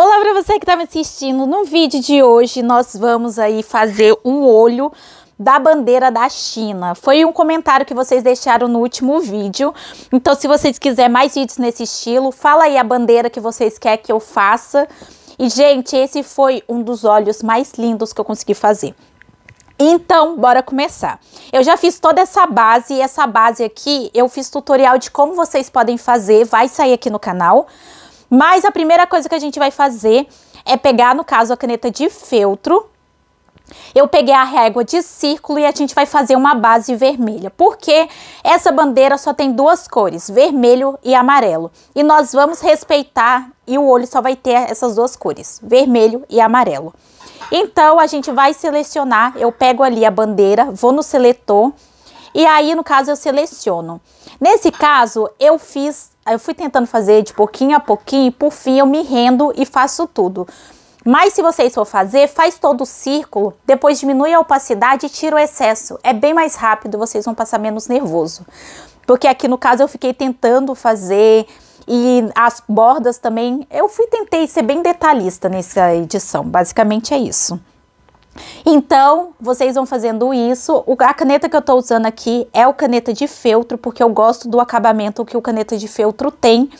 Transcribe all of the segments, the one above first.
Olá para você que estava tá me assistindo. No vídeo de hoje nós vamos aí fazer um olho da bandeira da China. Foi um comentário que vocês deixaram no último vídeo. Então, se vocês quiserem mais vídeos nesse estilo, fala aí a bandeira que vocês querem que eu faça. E, gente, esse foi um dos olhos mais lindos que eu consegui fazer. Então, bora começar. Eu já fiz toda essa base e essa base aqui eu fiz tutorial de como vocês podem fazer, vai sair aqui no canal. Mas a primeira coisa que a gente vai fazer é pegar, no caso, a caneta de feltro. Eu peguei a régua de círculo e a gente vai fazer uma base vermelha, porque essa bandeira só tem duas cores, vermelho e amarelo. E nós vamos respeitar e o olho só vai ter essas duas cores, vermelho e amarelo. Então a gente vai selecionar, eu pego ali a bandeira, vou no seletor e aí no caso eu seleciono. Nesse caso eu fiz eu fui tentando fazer de pouquinho a pouquinho, por fim eu me rendo e faço tudo. Mas se vocês for fazer, faz todo o círculo, depois diminui a opacidade e tira o excesso. É bem mais rápido, vocês vão passar menos nervoso. Porque aqui no caso eu fiquei tentando fazer e as bordas também, eu fui tentei ser bem detalhista nessa edição. Basicamente é isso. Então, vocês vão fazendo isso. A caneta que eu tô usando aqui é o caneta de feltro, porque eu gosto do acabamento que o caneta de feltro tem,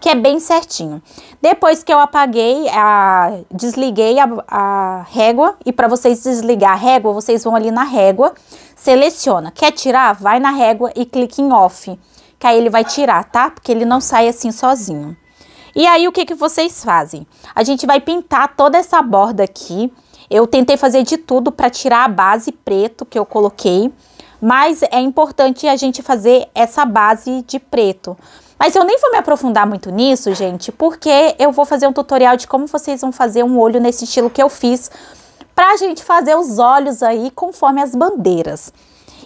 que é bem certinho. Depois que eu apaguei, a, desliguei a, a régua, e para vocês desligar a régua, vocês vão ali na régua, seleciona. Quer tirar? Vai na régua e clique em off, que aí ele vai tirar, tá? Porque ele não sai assim sozinho. E aí, o que, que vocês fazem? A gente vai pintar toda essa borda aqui, eu tentei fazer de tudo para tirar a base preto que eu coloquei, mas é importante a gente fazer essa base de preto. Mas eu nem vou me aprofundar muito nisso, gente, porque eu vou fazer um tutorial de como vocês vão fazer um olho nesse estilo que eu fiz, pra gente fazer os olhos aí conforme as bandeiras.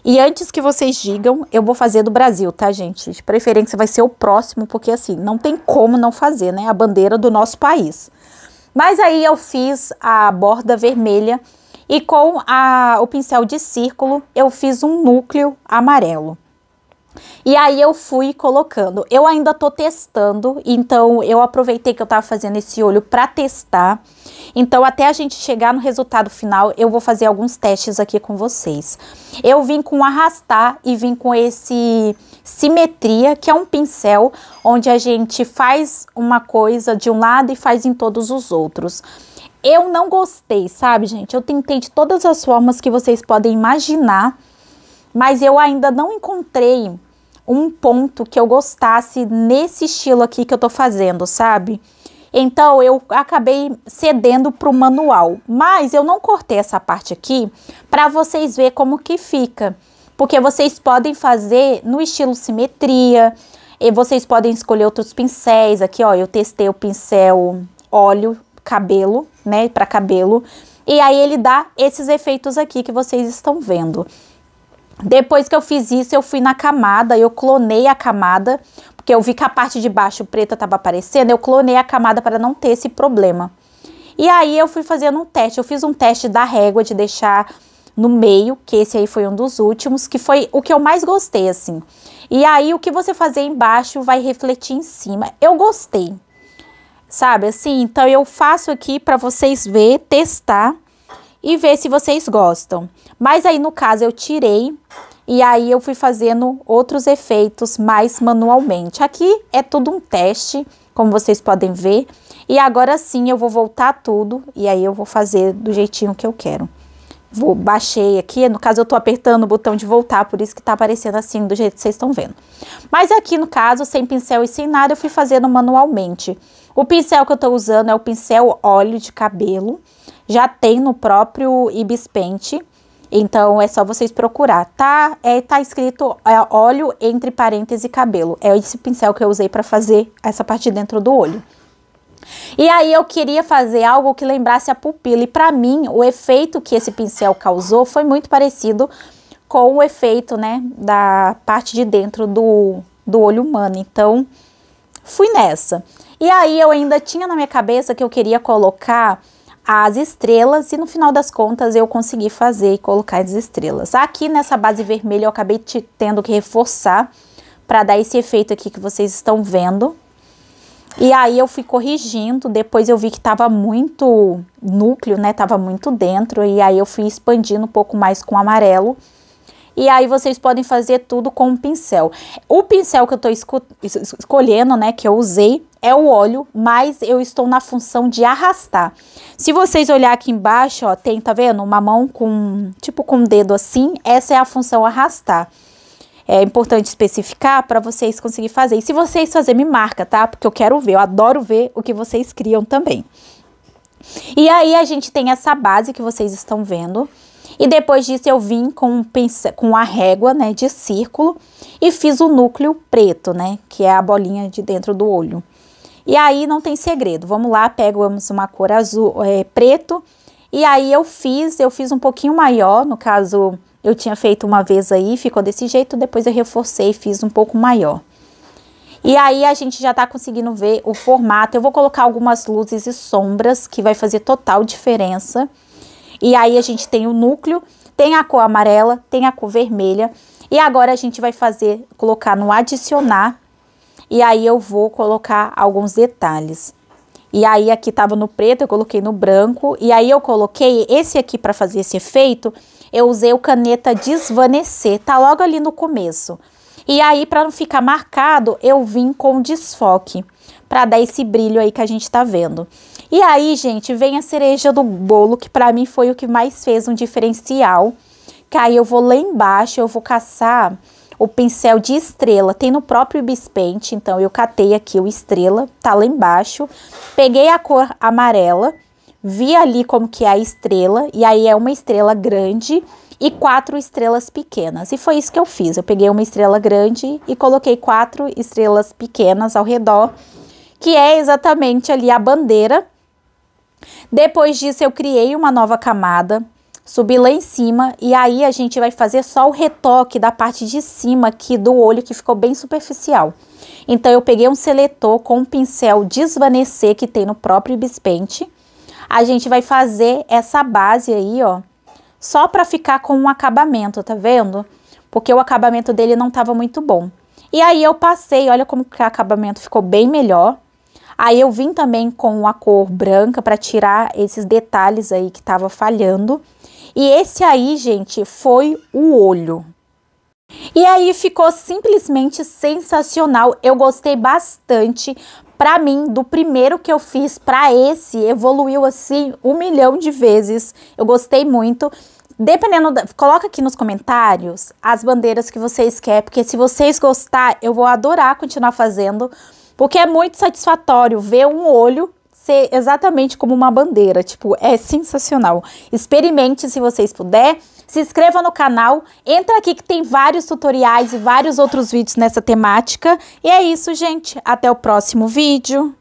E antes que vocês digam, eu vou fazer do Brasil, tá, gente? De preferência vai ser o próximo, porque assim, não tem como não fazer, né? A bandeira do nosso país. Mas aí eu fiz a borda vermelha e com a, o pincel de círculo eu fiz um núcleo amarelo. E aí eu fui colocando. Eu ainda tô testando, então eu aproveitei que eu tava fazendo esse olho para testar. Então até a gente chegar no resultado final, eu vou fazer alguns testes aqui com vocês. Eu vim com arrastar e vim com esse simetria, que é um pincel onde a gente faz uma coisa de um lado e faz em todos os outros. Eu não gostei, sabe, gente? Eu tentei de todas as formas que vocês podem imaginar mas eu ainda não encontrei um ponto que eu gostasse nesse estilo aqui que eu tô fazendo, sabe? Então eu acabei cedendo pro manual, mas eu não cortei essa parte aqui para vocês ver como que fica, porque vocês podem fazer no estilo simetria, e vocês podem escolher outros pincéis aqui, ó, eu testei o pincel óleo cabelo, né, para cabelo, e aí ele dá esses efeitos aqui que vocês estão vendo. Depois que eu fiz isso, eu fui na camada, eu clonei a camada, porque eu vi que a parte de baixo preta estava aparecendo, eu clonei a camada para não ter esse problema. E aí eu fui fazendo um teste, eu fiz um teste da régua de deixar no meio, que esse aí foi um dos últimos, que foi o que eu mais gostei, assim. E aí o que você fazer embaixo vai refletir em cima. Eu gostei, sabe assim? Então eu faço aqui para vocês verem, testar e ver se vocês gostam. Mas aí no caso eu tirei e aí eu fui fazendo outros efeitos mais manualmente. Aqui é tudo um teste, como vocês podem ver. E agora sim eu vou voltar tudo e aí eu vou fazer do jeitinho que eu quero. Vou, baixei aqui, no caso eu tô apertando o botão de voltar, por isso que tá aparecendo assim, do jeito que vocês estão vendo. Mas aqui no caso, sem pincel e sem nada, eu fui fazendo manualmente. O pincel que eu tô usando é o pincel óleo de cabelo, já tem no próprio Ibis Paint. Então é só vocês procurar, tá? É, tá escrito é, óleo entre parênteses cabelo. É esse pincel que eu usei para fazer essa parte de dentro do olho. E aí eu queria fazer algo que lembrasse a pupila e para mim o efeito que esse pincel causou foi muito parecido com o efeito, né, da parte de dentro do, do olho humano. Então fui nessa. E aí eu ainda tinha na minha cabeça que eu queria colocar as estrelas e no final das contas eu consegui fazer e colocar as estrelas. Aqui nessa base vermelha eu acabei te, tendo que reforçar para dar esse efeito aqui que vocês estão vendo. E aí eu fui corrigindo, depois eu vi que tava muito núcleo, né, tava muito dentro e aí eu fui expandindo um pouco mais com amarelo e aí vocês podem fazer tudo com um pincel. O pincel que eu estou escolhendo, né, que eu usei, é o óleo, mas eu estou na função de arrastar. Se vocês olhar aqui embaixo, ó, tem, tá vendo? Uma mão com, tipo com um dedo assim, essa é a função arrastar. É importante especificar para vocês conseguirem fazer. E se vocês fazer me marca, tá? Porque eu quero ver, eu adoro ver o que vocês criam também. E aí a gente tem essa base que vocês estão vendo. E depois disso eu vim com, com a régua, né, de círculo e fiz o núcleo preto, né, que é a bolinha de dentro do olho. E aí não tem segredo, vamos lá, pegamos uma cor azul, é, preto, e aí eu fiz, eu fiz um pouquinho maior, no caso eu tinha feito uma vez aí, ficou desse jeito, depois eu reforcei e fiz um pouco maior. E aí a gente já tá conseguindo ver o formato. Eu vou colocar algumas luzes e sombras que vai fazer total diferença. E aí a gente tem o núcleo, tem a cor amarela, tem a cor vermelha. E agora a gente vai fazer, colocar no adicionar. E aí eu vou colocar alguns detalhes. E aí aqui tava no preto, eu coloquei no branco. E aí eu coloquei esse aqui para fazer esse efeito, eu usei o caneta desvanecer, tá logo ali no começo. E aí para não ficar marcado, eu vim com desfoque, para dar esse brilho aí que a gente tá vendo. E aí, gente, vem a cereja do bolo, que para mim foi o que mais fez um diferencial. Que aí eu vou lá embaixo, eu vou caçar o pincel de estrela, tem no próprio bispente, então eu catei aqui o estrela, tá lá embaixo. Peguei a cor amarela, vi ali como que é a estrela, e aí é uma estrela grande e quatro estrelas pequenas. E foi isso que eu fiz. Eu peguei uma estrela grande e coloquei quatro estrelas pequenas ao redor, que é exatamente ali a bandeira depois disso, eu criei uma nova camada, subi lá em cima e aí a gente vai fazer só o retoque da parte de cima aqui do olho que ficou bem superficial. Então, eu peguei um seletor com um pincel desvanecer que tem no próprio Bispente. A gente vai fazer essa base aí, ó, só pra ficar com um acabamento, tá vendo? Porque o acabamento dele não tava muito bom. E aí, eu passei, olha como que o acabamento ficou bem melhor. Aí eu vim também com a cor branca para tirar esses detalhes aí que tava falhando. E esse aí, gente, foi o olho. E aí ficou simplesmente sensacional. Eu gostei bastante. Para mim, do primeiro que eu fiz para esse, evoluiu assim um milhão de vezes. Eu gostei muito. Dependendo, da, coloca aqui nos comentários as bandeiras que vocês querem, porque se vocês gostar, eu vou adorar continuar fazendo. Porque é muito satisfatório ver um olho ser exatamente como uma bandeira. Tipo, é sensacional. Experimente se vocês puder. Se inscreva no canal. Entra aqui que tem vários tutoriais e vários outros vídeos nessa temática. E é isso, gente. Até o próximo vídeo.